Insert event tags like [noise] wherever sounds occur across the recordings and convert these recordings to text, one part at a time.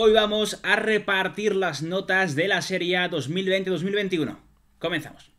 Hoy vamos a repartir las notas de la Serie 2020-2021. Comenzamos.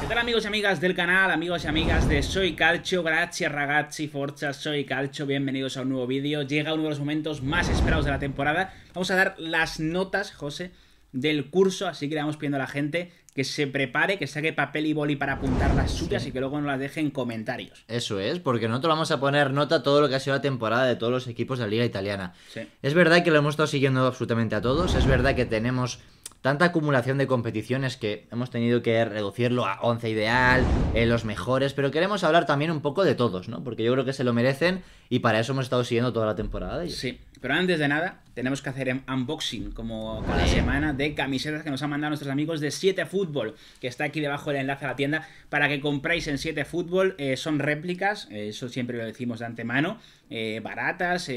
¿Qué tal amigos y amigas del canal, amigos y amigas de Soy Calcio? Gracias ragazzi, forza, Soy Calcio, bienvenidos a un nuevo vídeo. Llega uno de los momentos más esperados de la temporada. Vamos a dar las notas, José, del curso, así que le vamos pidiendo a la gente que se prepare, que saque papel y boli para apuntar las suyas y que luego nos las deje en comentarios. Eso es, porque nosotros vamos a poner nota todo lo que ha sido la temporada de todos los equipos de la Liga Italiana. Es verdad que lo hemos estado siguiendo absolutamente a todos, es verdad que tenemos tanta acumulación de competiciones que hemos tenido que reducirlo a 11 ideal, en eh, los mejores, pero queremos hablar también un poco de todos, ¿no? Porque yo creo que se lo merecen y para eso hemos estado siguiendo toda la temporada. Sí. Pero antes de nada, tenemos que hacer em- unboxing como cada semana de camisetas que nos han mandado nuestros amigos de 7 Fútbol, que está aquí debajo del enlace a la tienda para que compréis en 7 Fútbol. Eh, son réplicas, eh, eso siempre lo decimos de antemano, eh, baratas,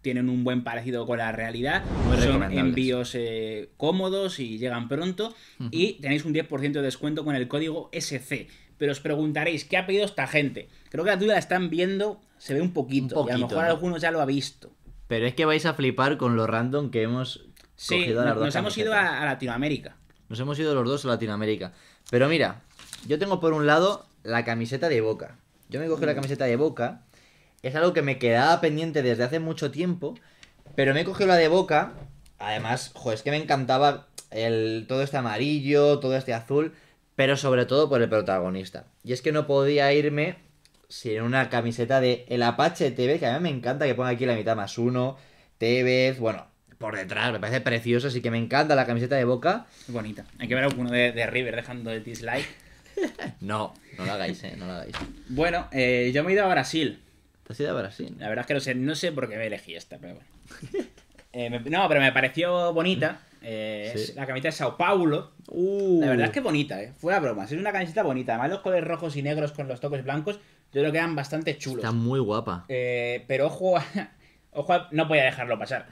tienen un buen parecido con la realidad, son envíos cómodos y llegan pronto y tenéis un 10% de descuento con el código SC. Pero os preguntaréis, ¿qué ha pedido esta gente? Creo que la duda la están viendo, se ve un poquito, a lo mejor alguno algunos ya lo ha visto. Pero es que vais a flipar con lo random que hemos cogido nos hemos ido a Latinoamérica. Nos hemos ido los dos a Latinoamérica. Pero mira, yo tengo por un lado la camiseta de Boca. Yo me he cogido la mm. camiseta de Boca. Es algo que me quedaba pendiente desde hace mucho tiempo. Pero me he cogido la de Boca. Además, joder, es que me encantaba el, todo este amarillo, todo este azul. Pero sobre todo por el protagonista. Y es que no podía irme si sin una camiseta de el Apache TV, que a mí me encanta que ponga aquí la mitad más uno, Tevez, bueno, por detrás, me parece precioso, así que me encanta la camiseta de Boca. Bonita. Hay que ver alguno de, de River dejando el dislike. [laughs] no, no lo hagáis, eh, no lo hagáis. Bueno, eh, yo me he ido a Brasil. ¿Te has ido a Brasil? La verdad es que no sé, no sé por qué me elegí esta, pero bueno. [laughs] Eh, no, pero me pareció bonita. Eh, La camiseta de Sao Paulo. Uh. La verdad es que bonita, eh. Fuera broma Es una camiseta bonita. Además, los colores rojos y negros con los toques blancos yo creo que eran bastante chulos. Está muy guapa. Eh, pero ojo, [laughs] ojo no voy a dejarlo pasar.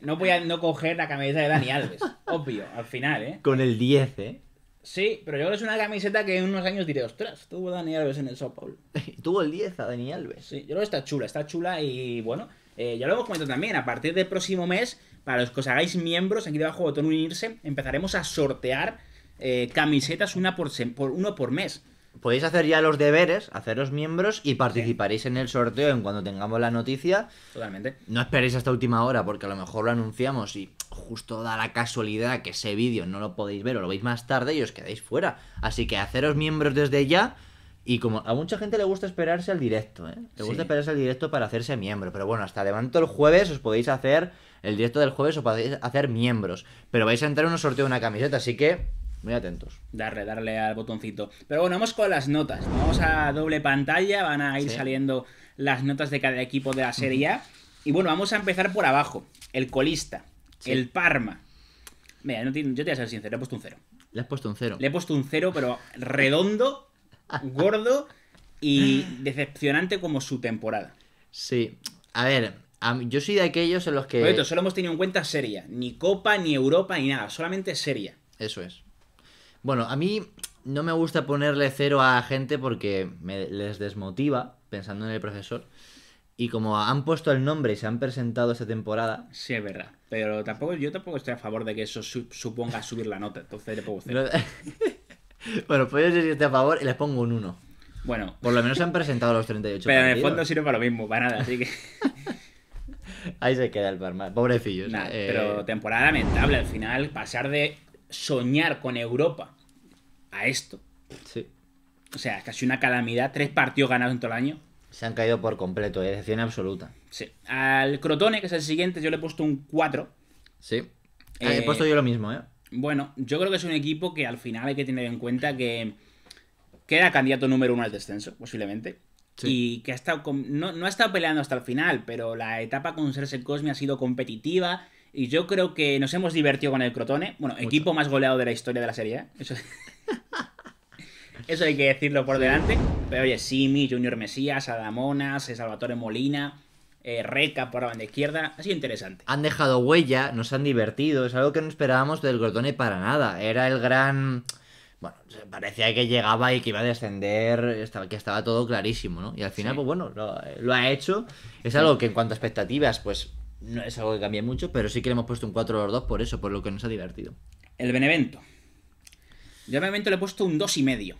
No voy a no coger la camiseta de Dani Alves. Obvio, al final, ¿eh? Con el 10, ¿eh? Sí, pero yo creo que es una camiseta que en unos años diré, ostras, tuvo Dani Alves en el Sao Paulo. [laughs] tuvo el 10 a Dani Alves. Sí, yo creo que está chula, está chula y bueno, eh, ya lo hemos comentado también, a partir del próximo mes, para los que os hagáis miembros, aquí debajo botón unirse, empezaremos a sortear eh, camisetas una por, por, uno por mes podéis hacer ya los deberes, haceros miembros y participaréis en el sorteo en cuando tengamos la noticia. Totalmente. No esperéis hasta última hora porque a lo mejor lo anunciamos y justo da la casualidad que ese vídeo no lo podéis ver o lo veis más tarde y os quedáis fuera. Así que haceros miembros desde ya. Y como a mucha gente le gusta esperarse al directo, ¿eh? Le gusta esperarse al directo para hacerse miembro. Pero bueno, hasta levanto el jueves os podéis hacer, el directo del jueves os podéis hacer miembros. Pero vais a entrar en un sorteo de una camiseta, así que muy atentos. Darle, darle al botoncito. Pero bueno, vamos con las notas. Vamos a doble pantalla, van a ir saliendo las notas de cada equipo de la Serie A. Y bueno, vamos a empezar por abajo. El colista, el Parma. Mira, no yo te voy a ser sincero, le he puesto un cero. Le has puesto un cero. Le he puesto un cero, pero redondo, [laughs] gordo y decepcionante como su temporada. Sí. A ver, yo soy de aquellos en los que. esto solo hemos tenido en cuenta Serie. Ni Copa, ni Europa, ni nada. Solamente Serie. Eso es. Bueno, a mí no me gusta ponerle cero a gente porque me, les desmotiva pensando en el profesor. Y como han puesto el nombre y se han presentado esta temporada. Sí, es verdad. Pero tampoco, yo tampoco estoy a favor de que eso suponga subir la nota. Entonces le pongo cero. [laughs] bueno, pues yo sí estoy a favor y les pongo un uno. Bueno. Por lo menos se han presentado los 38 Pero en el fondo sirve para lo mismo, para nada, así que. [laughs] Ahí se queda el Parma. Pobrecillos. Eh. Pero temporada lamentable. Al final, pasar de soñar con Europa a esto. Sí. O sea, casi una calamidad. Tres partidos ganados en todo el año. Se han caído por completo, decepción absoluta. Sí. Al Crotone, que es el siguiente, yo le he puesto un 4. Sí. Ah, he eh, puesto yo lo mismo, ¿eh? Bueno, yo creo que es un equipo que al final hay que tener en cuenta que queda candidato número uno al descenso, posiblemente. Y que ha estado no, no, ha estado peleando hasta el final, pero la etapa con Serse Cosme ha sido competitiva, y yo creo que nos hemos divertido con el Crotone. Bueno, equipo más goleado de la historia de la serie. ¿eh? Eso... [laughs] hay que decirlo por delante. Pero oye, Simi, Junior Mesías, Adamonas, Salvatore Molina, eh, Reca por la banda izquierda. Ha interesante. Han dejado huella, nos han divertido. Es algo que no esperábamos del Crotone para nada. Era el gran. Bueno, parecía que llegaba y que iba a descender, que estaba todo clarísimo, ¿no? Y al final, pues bueno, eh, lo, ha hecho. Es algo que en cuanto a expectativas, pues no es algo que cambie mucho, pero sí que le hemos puesto un 4 a dos por eso, por lo que nos ha divertido. El Benevento. Yo al Benevento le he puesto un 2,5.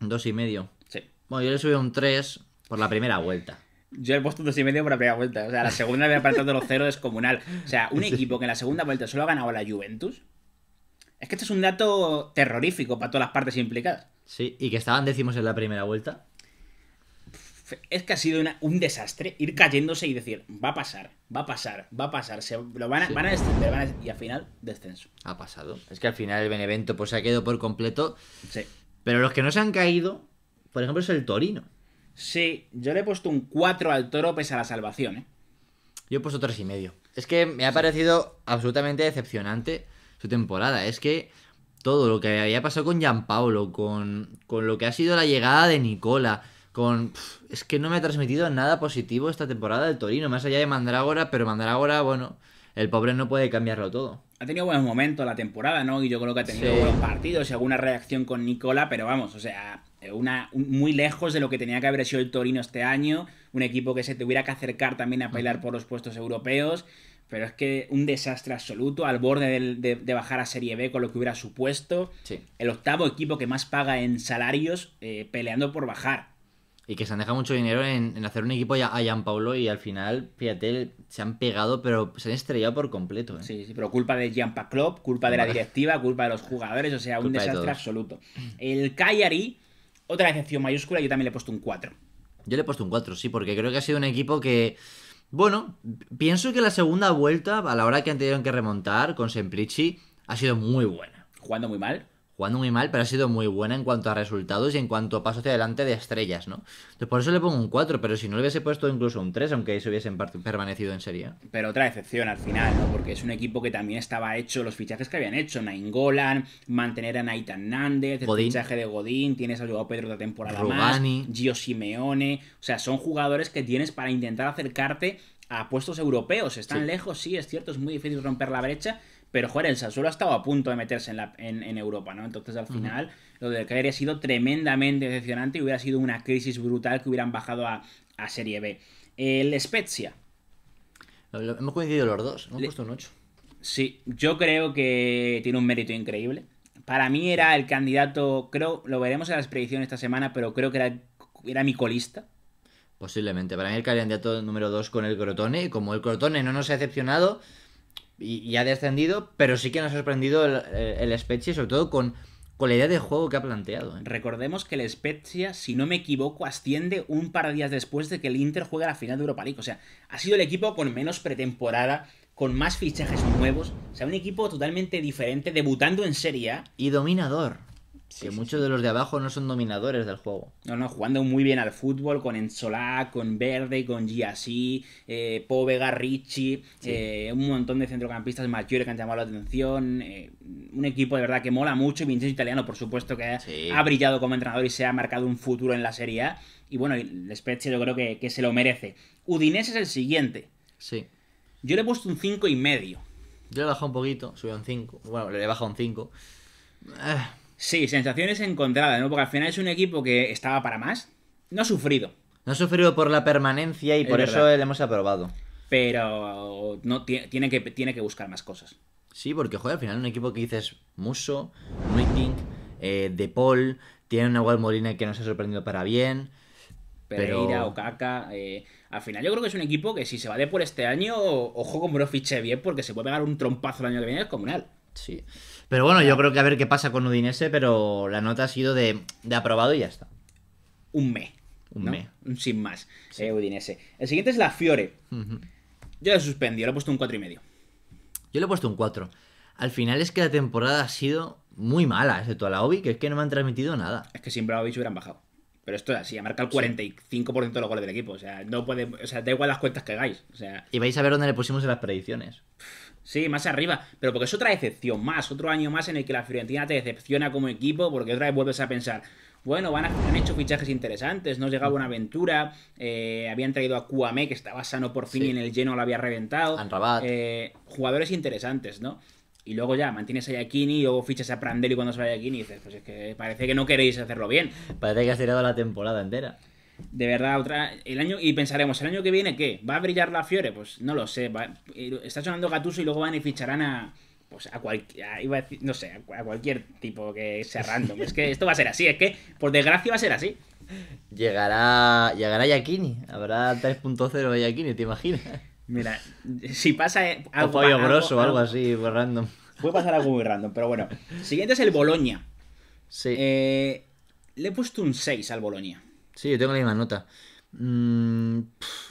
Un 2,5. Sí. Bueno, yo le he subido un 3 por la primera vuelta. Yo he puesto un 2,5 por la primera vuelta. O sea, la segunda me ha de los ceros descomunal. O sea, un equipo que en la segunda vuelta solo ha ganado la Juventus. Es que esto es un dato terrorífico para todas las partes implicadas. Sí, y que estaban décimos en la primera vuelta es que ha sido un desastre ir cayéndose y decir, va a pasar, va a pasar, va a pasar, se, lo van a, van a descender, y al final, descenso. Ha pasado. Es que al final el Benevento pues, se ha quedado por completo. Sí. Pero los que no se han caído, por ejemplo, es el Torino. Sí, yo le he puesto un 4 al toro pese a la salvación, ¿eh? Yo he puesto medio Es que me ha parecido absolutamente decepcionante su temporada. Es que todo lo que había pasado con Gianpaolo, con, con lo que ha sido la llegada de Nicola, con... es que no me ha transmitido nada positivo esta temporada del Torino, más allá de Mandrágora, pero Mandrágora, bueno, el pobre no puede cambiarlo todo. Ha tenido buenos momentos la temporada, ¿no? Y yo creo que ha tenido buenos partidos y alguna reacción con Nicola, pero vamos, o sea, una, muy lejos de lo que tenía que haber sido el Torino este año, un equipo que se tuviera que acercar también a pelear por los puestos europeos, pero es que un desastre absoluto, al borde de, bajar a Serie B con lo que hubiera supuesto. El octavo equipo que más paga en salarios eh, peleando por bajar. Y que se han dejado mucho dinero en, hacer un equipo a, Jean-Paulo y al final, fíjate, se han pegado, pero se han estrellado por completo. ¿eh? Sí, sí, pero culpa de Gianpa Klopp, culpa de la directiva, culpa de los jugadores, o sea, un desastre absoluto. El Cagliari, otra excepción mayúscula, yo también le he puesto un 4. Yo le he puesto un 4, sí, porque creo que ha sido un equipo que... Bueno, pienso que la segunda vuelta, a la hora que han tenido que remontar con Semplici, ha sido muy buena. Jugando muy mal, jugando muy mal, pero ha sido muy buena en cuanto a resultados y en cuanto a paso hacia adelante de estrellas, ¿no? Entonces por eso le pongo un 4, pero si no le hubiese puesto incluso un 3, aunque eso hubiesen permanecido en serie. Pero otra excepción al final, ¿no? Porque es un equipo que también estaba hecho, los fichajes que habían hecho, Naingolan, mantener a Naitan Nández, el fichaje de Godín, tienes a Pedro de temporada Gio Simeone, o sea, son jugadores que tienes para intentar acercarte a puestos europeos. Están lejos, sí, es cierto, es muy difícil romper la brecha, pero, joder, el ha estado a punto de meterse en, Europa, ¿no? Entonces, al final, lo del que ha sido tremendamente decepcionante y hubiera sido una crisis brutal que hubieran bajado a, Serie B. El Spezia. Hemos coincidido los dos, hemos puesto un 8. Sí, yo creo que tiene un mérito increíble. Para mí era el candidato, creo, lo veremos en las predicciones esta semana, pero creo que era, mi colista. Posiblemente, para mí el candidato número 2 con el Crotone, y como el Crotone no nos ha decepcionado, y, ha descendido, pero sí que nos ha sorprendido el, el Spezia, sobre todo con, la idea de juego que ha planteado. ¿eh? Recordemos que el Spezia, si no me equivoco, asciende un par de días después de que el Inter juegue la final de Europa League. O sea, ha sido el equipo con menos pretemporada, con más fichajes nuevos. O sea, un equipo totalmente diferente, debutando en Serie A. Y dominador que muchos de los de abajo no son dominadores del juego. No, no, jugando muy bien al fútbol con Ensolá, con Verde, con Giassi, eh, Povega, Ricci, eh, un montón de centrocampistas mayores que han llamado la atención. Eh, un equipo de verdad que mola mucho. Vincenzo Italiano, por supuesto, que ha brillado como entrenador y se ha marcado un futuro en la Serie A. Y bueno, el Spezia yo creo que, se lo merece. Udinese es el siguiente. Sí. Yo le he puesto un medio Yo le he bajado un poquito, subió un 5. Bueno, le he bajado un 5. Sí, sensaciones encontradas, ¿no? Porque al final es un equipo que estaba para más. No ha sufrido. No ha sufrido por la permanencia y por eso le hemos aprobado. Pero no, tiene, que, tiene que buscar más cosas. Sí, porque joder, al final un equipo que dices Muso, Wicking, eh, De Paul, tiene una Wal Molina que nos ha sorprendido para bien. Pereira, pero... Okaka. Eh, al final yo creo que es un equipo que si se va de por este año, ojo como lo fiche bien ¿eh? porque se puede pegar un trompazo el año que viene, es comunal. Sí. Pero bueno, yo creo que a ver qué pasa con Udinese, pero la nota ha sido de, aprobado y ya está. Un mes. Un mes. me. Sin más, eh, Udinese. El siguiente es la Fiore. Yo la suspendí, le he puesto un medio. Yo le he puesto un 4. Al final es que la temporada ha sido muy mala, excepto a la OBI, que es que no me han transmitido nada. Es que siempre Bravo se hubieran bajado. Pero esto es así, marcado el 45% de los goles del equipo. O sea, no puede, o sea, da igual las cuentas que hagáis. O sea... Y vais a ver dónde le pusimos en las predicciones. Sí, más arriba. Pero porque es otra decepción más, otro año más en el que la Fiorentina te decepciona como equipo, porque otra vez vuelves a pensar. Bueno, van han hecho fichajes interesantes, no llegaba mm. una aventura, eh, habían traído a Kuame, que estaba sano por fin y en el lleno lo había reventado. Eh, jugadores interesantes, ¿no? Y luego ya mantienes a Yakini y luego fichas a Prandelli cuando se va Yakini y dices, pues es que parece que no queréis hacerlo bien. Parece que has tirado la temporada entera. De verdad, otra, el año, y pensaremos, ¿el año que viene qué? ¿Va a brillar la Fiore? Pues no lo sé. Eh, está sonando Gatuso y luego van y ficharán a. Pues a cualquier. No sé, a cualquier tipo que sea random. es que esto va a ser así, es que por desgracia va a ser así. Llegará. Llegará Yakini. Habrá 3.0 de Yaquini, ¿te imaginas? Mira, si pasa algo. Eh, o algo, así, pues random. Puede pasar algo muy random, pero bueno. Siguiente es el Boloña. Sí. Eh, le he puesto un 6 al Boloña. Sí, yo tengo la misma nota. Mm,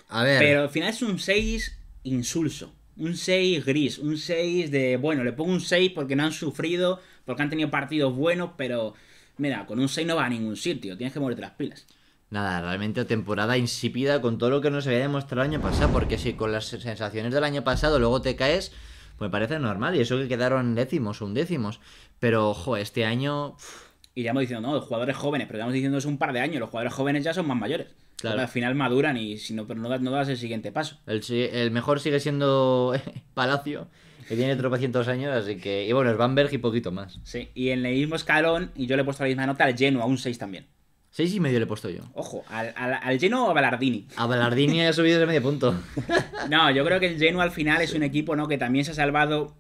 a ver. Pero al final es un 6 insulso. Un 6 gris. Un 6 de. Bueno, le pongo un 6 porque no han sufrido, porque han tenido partidos buenos, pero. Mira, con un 6 no va a ningún sitio. Tienes que moverte las pilas. Nada, realmente temporada insípida con todo lo que nos había demostrado el año pasado. Porque si con las sensaciones del año pasado luego te caes, pues me parece normal. Y eso que quedaron décimos o undécimos. Pero, ojo, este año. Y hemos diciendo, no, los jugadores jóvenes, pero estamos diciendo es un par de años, los jugadores jóvenes ya son más mayores. Claro. Al final maduran y si no, pero no, das, el siguiente paso. El, mejor sigue siendo [laughs] Palacio, que tiene tropecientos años, así que. Y bueno, es Bamberg y poquito más. Sí, y en el mismo escalón, y yo le he puesto la misma nota al a un 6 también. 6 y medio le he puesto yo. Ojo, al, al, o a Ballardini. A Ballardini ha subido de medio punto. [laughs] no, yo creo que el Genoa al final es un equipo ¿no? que también se ha salvado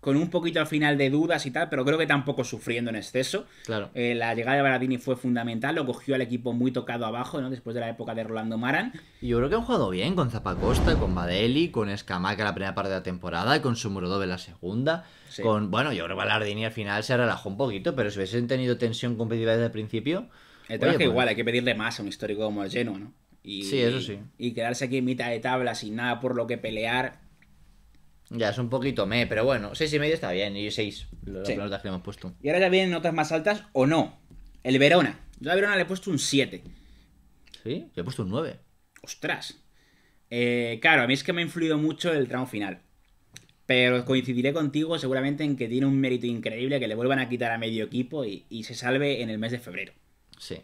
con un poquito al final de dudas y tal, pero creo que tampoco sufriendo en exceso. Claro. Eh, la llegada de Balardini fue fundamental, lo cogió al equipo muy tocado abajo, ¿no? Después de la época de Rolando Maran. Yo creo que han jugado bien con Zapacosta, con Badeli, con Escamaca la primera parte de la temporada, con Sumurodov en la segunda. Con, bueno, yo creo que Balardini al final se relajó un poquito, pero si hubiesen tenido tensión competitiva desde el principio. El tema es que pues igual hay que pedirle más a un histórico como el Genoa, ¿no? Y, eso sí. y quedarse aquí en mitad de tabla sin nada por lo que pelear ya, es un poquito me, pero bueno, seis y medio está bien, y seis, las sí. que le hemos puesto. Y ahora ya vienen notas más altas o no. El Verona. Yo a Verona le he puesto un 7. ¿Sí? Le he puesto un 9. ¡Ostras! Eh, claro, a mí es que me ha influido mucho el tramo final. Pero coincidiré contigo seguramente en que tiene un mérito increíble que le vuelvan a quitar a medio equipo y se salve en el mes de febrero. Sí.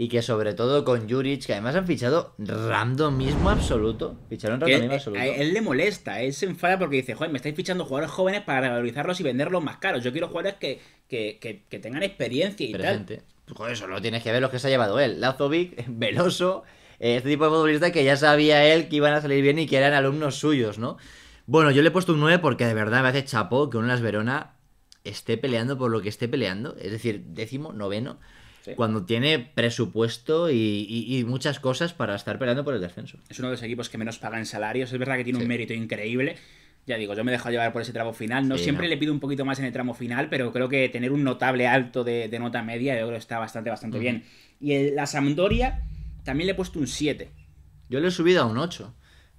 Y que sobre todo con Juric, que además han fichado randomismo absoluto. Ficharon randomismo absoluto. A él le molesta, él se enfada porque dice, joder, me estáis fichando jugadores jóvenes para valorizarlos y venderlos más caros. Yo quiero jugadores que, que, que, tengan experiencia y tal. Pues, joder, solo tienes que ver los que se ha llevado él. Lazovic, [laughs] Veloso, eh, este tipo de futbolistas que ya sabía él que iban a salir bien y que eran alumnos suyos, ¿no? Bueno, yo le he puesto un 9 porque de verdad me hace chapo que un Las Verona esté peleando por lo que esté peleando. Es decir, décimo, noveno cuando tiene presupuesto y, muchas cosas para estar peleando por el descenso. Es uno de los equipos que menos paga en salarios. Es verdad que tiene un mérito increíble. Ya digo, yo me he dejado llevar por ese tramo final. No siempre le pido un poquito más en el tramo final, pero creo que tener un notable alto de, nota media, yo creo está bastante, bastante bien. Y la Sampdoria también le he puesto un 7. Yo le he subido a un 8.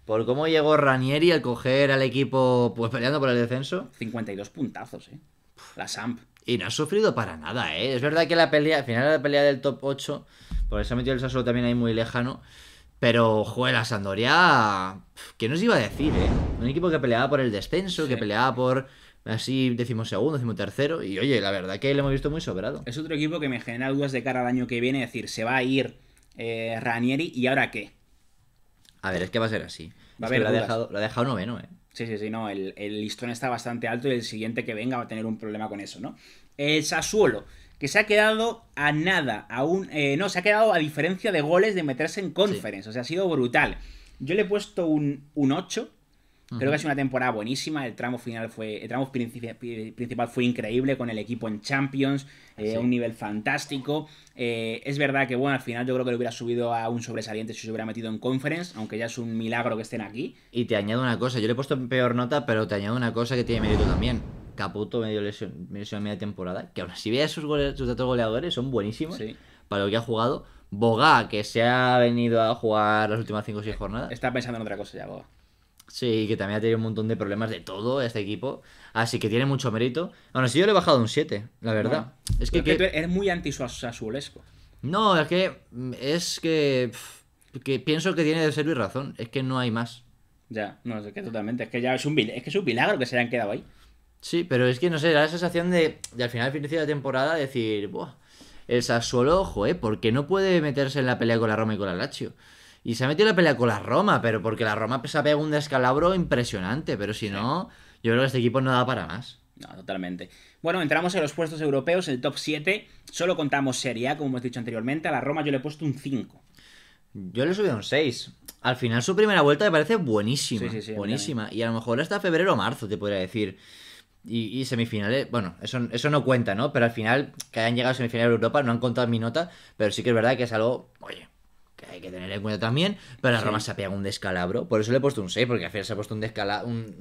Por cómo llegó Ranieri al coger al equipo pues peleando por el descenso. 52 puntazos, eh. La Samp. Y no ha sufrido para nada, ¿eh? Es verdad que la pelea, al final de la pelea del top 8, por eso ha metido el Sassuolo también ahí muy lejano. Pero, joder, la Sandoria. ¿Qué nos iba a decir, eh? Un equipo que peleaba por el descenso, que peleaba por así decimosegundo, decimotercero. Y oye, la verdad que le hemos visto muy sobrado. Es otro equipo que me genera dudas de cara al año que viene. Es decir, se va a ir eh, Ranieri y ahora qué. A ver, es que va a ser así. Va a ver lo, ha dejado, lo ha dejado noveno, eh. Sí, sí, sí, no, el, listón está bastante alto y el siguiente que venga va a tener un problema con eso, ¿no? El Sassuolo, que se ha quedado a nada, aún eh, no, se ha quedado a diferencia de goles de meterse en conference, o sea, ha sido brutal. Yo le he puesto un, un 8, Creo que ha sido una temporada buenísima. El tramo final fue. El tramo principal fue increíble con el equipo en Champions. Eh, un nivel fantástico. Eh, es verdad que, bueno, al final yo creo que lo hubiera subido a un sobresaliente si se hubiera metido en conference, aunque ya es un milagro que estén aquí. Y te añado una cosa, yo le he puesto peor nota, pero te añado una cosa que tiene mérito también. Caputo medio lesión, lesión media temporada, que aún así veas sus, datos goleadores, son buenísimos para lo que ha jugado. Bogá que se ha venido a jugar las últimas 5 o 6 jornadas. Está pensando en otra cosa ya, Bogá Sí, que también ha tenido un montón de problemas de todo este equipo. Así ah, que tiene mucho mérito. Bueno, si yo le he bajado un 7, la verdad. es que, es muy anti No, es que. Mm, es que. pienso que tiene de ser y razón. Es que no hay más. Ya, no, es que totalmente. Es que ya es un, es que es un milagro que se hayan quedado ahí. Sí, pero es que no sé, da la sensación de, de al final de fin de la temporada decir, Buah, el Sassuolo, ojo, ¿eh? Porque no puede meterse en la pelea con la Roma y con la Lazio. Y se ha metido la pelea con la Roma, pero porque la Roma se ha pegado un descalabro impresionante, pero si no, yo creo que este equipo no da para más. No, totalmente. Bueno, entramos en los puestos europeos, el top 7. Solo contamos Serie A, como hemos dicho anteriormente. A la Roma yo le he puesto un 5. Yo le subido un 6. Al final su primera vuelta me parece buenísima. buenísima. Y a lo mejor hasta febrero o marzo, te podría decir. Y, y, semifinales, bueno, eso, eso no cuenta, ¿no? Pero al final, que hayan llegado a semifinales de Europa, no han contado mi nota, pero sí que es verdad que es algo, oye, que hay que tener en cuenta también, pero la Roma se ha pegado un descalabro. Por eso le he puesto un 6, porque al final se ha puesto un,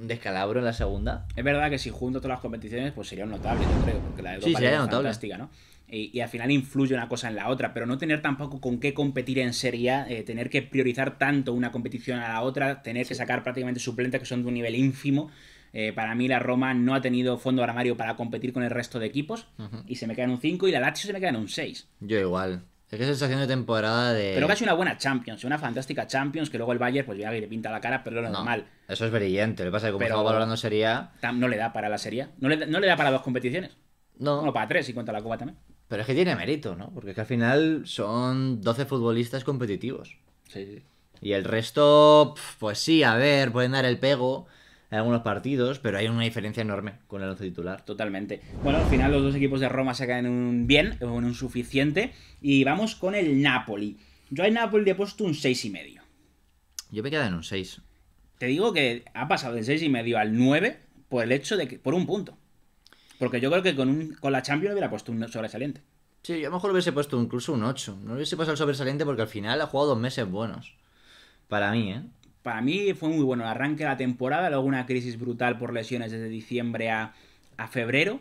descalabro en la segunda. Es verdad que si junto todas las competiciones, pues sería un notable, yo creo, porque la de sí, es fantástica, ¿no? Y, al final influye una cosa en la otra, pero no tener tampoco con qué competir en serie, eh, tener que priorizar tanto una competición a la otra, tener que sacar prácticamente suplentes que son de un nivel ínfimo. Eh, para mí la Roma no ha tenido fondo armario para competir con el resto de equipos y se me queda un 5 y la Lazio se me queda en un 6. Yo igual. Es que sensación de temporada de. Pero que ha sido una buena Champions, una fantástica Champions que luego el Bayern pues llega y le pinta la cara, pero lo normal. Eso es brillante. Lo que pasa es que como valorando sería. No le da para la serie. No le, no le da para dos competiciones. No. no para tres y cuenta la Copa también. Pero es que tiene mérito, ¿no? Porque es que al final son 12 futbolistas competitivos. Sí, sí. Y el resto, pues sí, a ver, pueden dar el pego en algunos partidos, pero hay una diferencia enorme con el once titular. Totalmente. Bueno, al final los dos equipos de Roma se caen un bien, en un suficiente. Y vamos con el Napoli. Yo al Napoli le he puesto un 6,5. Yo me quedado en un 6. Te digo que ha pasado del 6,5 al 9 por el hecho de que. por un punto. Porque yo creo que con, un, con la Champions hubiera puesto un sobresaliente. Sí, a lo mejor hubiese puesto incluso un 8. No hubiese pasado el sobresaliente porque al final ha jugado dos meses buenos. Para mí, ¿eh? para mí fue muy bueno el arranque de la temporada, luego una crisis brutal por lesiones desde diciembre a, febrero,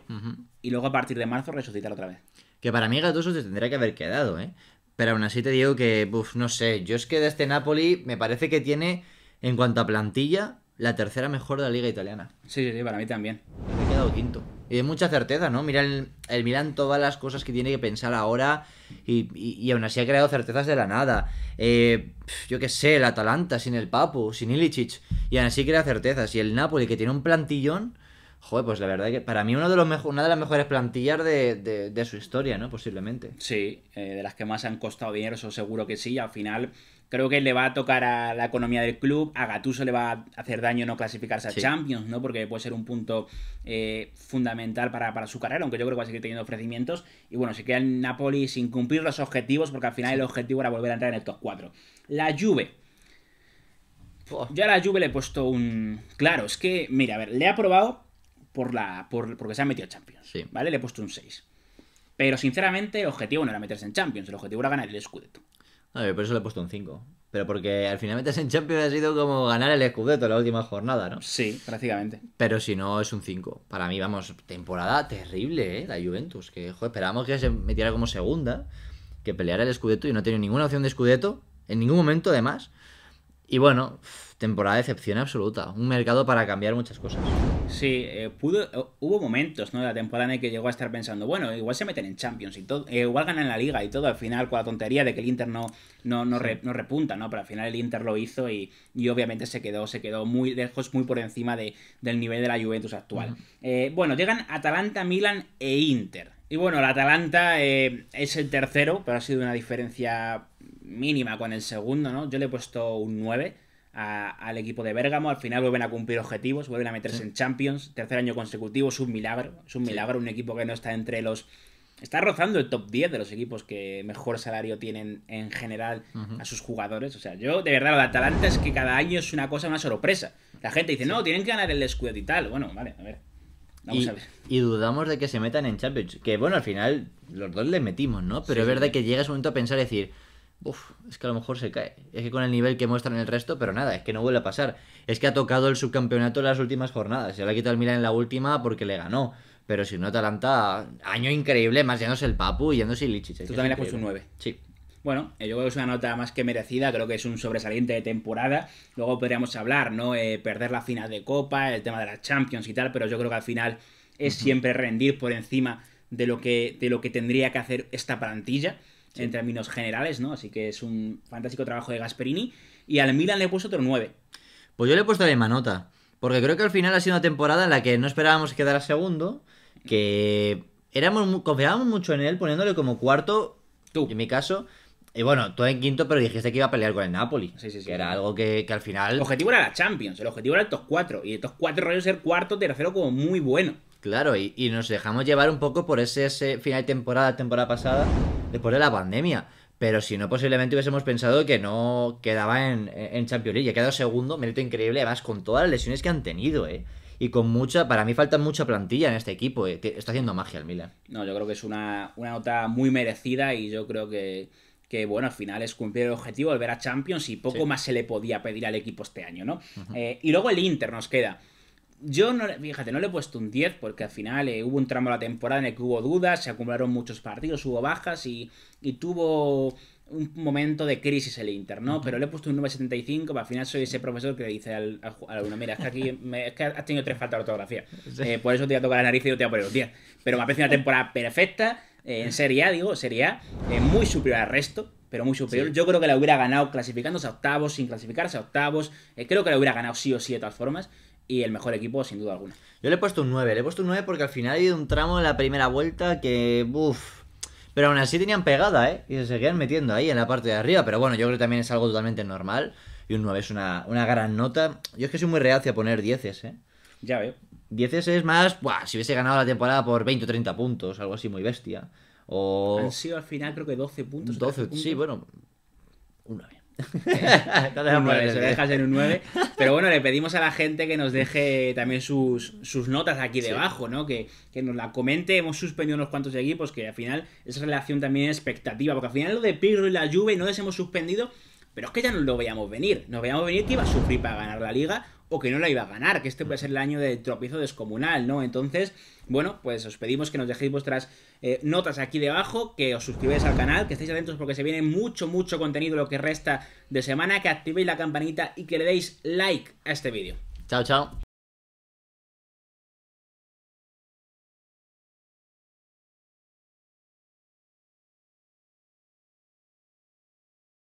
y luego a partir de marzo resucitar otra vez. Que para mí Gattuso se tendría que haber quedado, ¿eh? Pero aún así te digo que, uff, no sé, yo es que de este Napoli me parece que tiene, en cuanto a plantilla, la tercera mejor de la liga italiana. Sí, sí, sí, para mí también. Me he quedado quinto. Y de mucha certeza, ¿no? Mira el, el Milan todas las cosas que tiene que pensar ahora y, y, aún así ha creado certezas de la nada. Eh, yo qué sé, el Atalanta sin el Papu, sin Ilicic. Y aún así crea certezas. Y el Napoli que tiene un plantillón... Joder, pues la verdad que para mí uno de los una de las mejores plantillas de, de, su historia, ¿no? Posiblemente. Sí, eh, de las que más han costado dinero, eso seguro que sí. Al final Creo que le va a tocar a la economía del club, a Gatuso le va a hacer daño no clasificarse a Champions, ¿no? Porque puede ser un punto eh, fundamental para, su carrera, aunque yo creo que va a seguir teniendo ofrecimientos. Y bueno, se queda en Napoli sin cumplir los objetivos, porque al final el objetivo era volver a entrar en el top 4. La Juve. ya a la Juve le he puesto un. Claro, es que, mira, a ver, le he aprobado por la. porque se ha metido a Champions. ¿Vale? Le he puesto un 6. Pero sinceramente, el objetivo no era meterse en Champions, el objetivo era ganar el Scudetto. A ver, por eso le he puesto un 5. Pero porque al final metes en Champions ha sido como ganar el Scudetto la última jornada, ¿no? Sí, prácticamente. Pero si no, es un 5. Para mí, vamos, temporada terrible, ¿eh? La Juventus. Que, joder, esperábamos que se metiera como segunda, que peleara el Scudetto y no tiene ninguna opción de Scudetto, en ningún momento, además. Y bueno, temporada de excepción absoluta. Un mercado para cambiar muchas cosas. Sí, eh, pudo, eh, hubo momentos ¿no? de la temporada en el que llegó a estar pensando, bueno, igual se meten en Champions y todo, eh, igual ganan la liga y todo, al final con la tontería de que el Inter no, no, repunta, ¿no? Pero al final el Inter lo hizo y, obviamente se quedó, se quedó muy lejos, muy por encima del nivel de la Juventus actual. bueno, llegan Atalanta, Milan e Inter. Y bueno, el Atalanta es el tercero, pero ha sido una diferencia mínima con el segundo, ¿no? Yo le he puesto un 9 al equipo de Bérgamo. Al final vuelven a cumplir objetivos, vuelven a meterse en Champions. Tercer año consecutivo, es un milagro. Es un milagro, un equipo que no está entre los. Está rozando el top 10 de los equipos que mejor salario tienen en general a sus jugadores. O sea, yo, de verdad, lo de Atalanta es que cada año es una cosa, una sorpresa. La gente dice, no, tienen que ganar el escudo y tal. Bueno, vale, a ver. Vamos y, a ver. y dudamos de que se metan en Champions. Que bueno, al final los dos les metimos, ¿no? Pero es verdad que llega ese momento a pensar y decir, Uf, es que a lo mejor se cae. Es que con el nivel que muestran el resto, pero nada, es que no vuelve a pasar. Es que ha tocado el subcampeonato en las últimas jornadas. Se le ha quitado el Milan en la última porque le ganó. Pero si no, Atalanta, año increíble, más yéndose el Papu y yéndose lichich. Tú también has puesto un 9. Sí. Bueno, eh, yo creo que es una nota más que merecida, creo que es un sobresaliente de temporada. Luego podríamos hablar, ¿no? Eh, perder la final de Copa, el tema de las Champions y tal, pero yo creo que al final es siempre rendir por encima de lo que, de lo que tendría que hacer esta plantilla en términos generales, ¿no? Así que es un fantástico trabajo de Gasperini. Y al Milan le he puesto otro 9. Pues yo le he puesto la misma nota. Porque creo que al final ha sido una temporada en la que no esperábamos quedar segundo. Que éramos confiábamos mucho en él poniéndole como cuarto. Tú. En mi caso. Y bueno, tú en quinto, pero dijiste que iba a pelear con el Napoli. Que era algo que, al final. El objetivo era la Champions, el objetivo era el top 4. Y estos top 4 rollo ser cuarto, tercero, como muy bueno. Claro, y, nos dejamos llevar un poco por ese, ese final de temporada, temporada pasada, después de la pandemia. Pero si no, posiblemente hubiésemos pensado que no quedaba en, en Champions League. Ha quedado segundo, mérito increíble, además con todas las lesiones que han tenido, ¿eh? Y con mucha, para mí falta mucha plantilla en este equipo. ¿eh? Está haciendo magia el Milan. No, yo creo que es una, nota muy merecida y yo creo que, que bueno, al final es cumplir el objetivo, volver a Champions y poco más se le podía pedir al equipo este año, ¿no? Eh, y luego el Inter nos queda. Yo, no, fíjate, no le he puesto un 10 porque al final eh, hubo un tramo de la temporada en el que hubo dudas, se acumularon muchos partidos, hubo bajas y, tuvo un momento de crisis el Inter, ¿no? Pero le he puesto un 9.75, al final soy ese profesor que le dice al, al mira, es que aquí que has tenido tres faltas de ortografía, eh, por eso te voy a tocar la nariz y yo te voy a poner los 10. Pero me parecido una temporada perfecta, eh, en Serie A, digo, Serie A, muy superior al resto, pero muy superior. Yo creo que la hubiera ganado clasificándose a octavos, sin clasificarse a octavos, creo que la hubiera ganado sí o sí de todas formas y el mejor equipo, sin duda alguna. Yo le he puesto un 9, le he puesto un 9 porque al final ha ido un tramo en la primera vuelta que. Uff. Pero aún así tenían pegada, ¿eh? Y se seguían metiendo ahí en la parte de arriba. Pero bueno, yo creo que también es algo totalmente normal. Y un 9 es una, gran nota. Yo es que soy muy reacio a poner 10 ¿eh? Ya veo. 10 es más, buah, si hubiese ganado la temporada por 20 o 30 puntos, algo así muy bestia. O... Han sido al final creo que 12 puntos. 12, sí, bueno. Una vez. Pues, dejas en un 9. [laughs] Pero bueno, le pedimos a la gente que nos deje también sus, sus notas aquí debajo, ¿no? Que, que, nos la comente. Hemos suspendido unos cuantos equipos, que al final es relación también expectativa. Porque al final lo de Pirro y la Juve no les hemos suspendido, pero es que ya no lo veíamos venir. Nos veíamos venir que iba a sufrir para ganar la liga o que no la iba a ganar, que este puede ser el año de tropiezo descomunal, ¿no? Entonces, bueno, pues os pedimos que nos dejéis vuestras eh, notas aquí debajo, que os suscribáis al canal, que estéis atentos porque se viene mucho, mucho contenido lo que resta de semana, que activéis la campanita y que le deis like a este vídeo. Chao, chao.